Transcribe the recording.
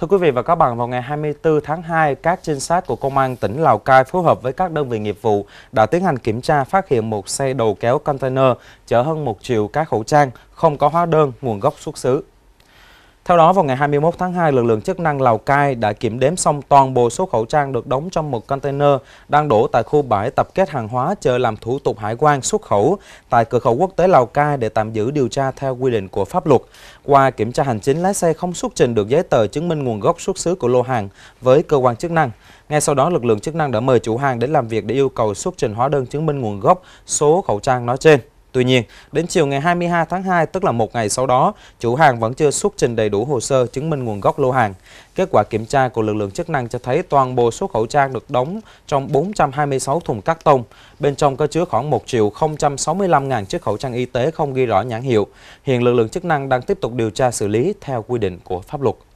Thưa quý vị và các bạn, vào ngày 24 tháng 2, các trinh sát của Công an tỉnh Lào Cai phối hợp với các đơn vị nghiệp vụ đã tiến hành kiểm tra phát hiện một xe đầu kéo container chở hơn 1 triệu cái khẩu trang không có hóa đơn nguồn gốc xuất xứ. Theo đó, vào ngày 21 tháng 2, lực lượng chức năng Lào Cai đã kiểm đếm xong toàn bộ số khẩu trang được đóng trong một container đang đổ tại khu bãi tập kết hàng hóa chờ làm thủ tục hải quan xuất khẩu tại cửa khẩu quốc tế Lào Cai để tạm giữ điều tra theo quy định của pháp luật. Qua kiểm tra hành chính, lái xe không xuất trình được giấy tờ chứng minh nguồn gốc xuất xứ của lô hàng với cơ quan chức năng. Ngay sau đó, lực lượng chức năng đã mời chủ hàng đến làm việc để yêu cầu xuất trình hóa đơn chứng minh nguồn gốc số khẩu trang nói trên. Tuy nhiên, đến chiều ngày 22 tháng 2, tức là một ngày sau đó, chủ hàng vẫn chưa xuất trình đầy đủ hồ sơ chứng minh nguồn gốc lô hàng. Kết quả kiểm tra của lực lượng chức năng cho thấy toàn bộ số khẩu trang được đóng trong 426 thùng cắt tông. Bên trong có chứa khoảng 1 triệu 065 ngàn chiếc khẩu trang y tế không ghi rõ nhãn hiệu. Hiện lực lượng chức năng đang tiếp tục điều tra xử lý theo quy định của pháp luật.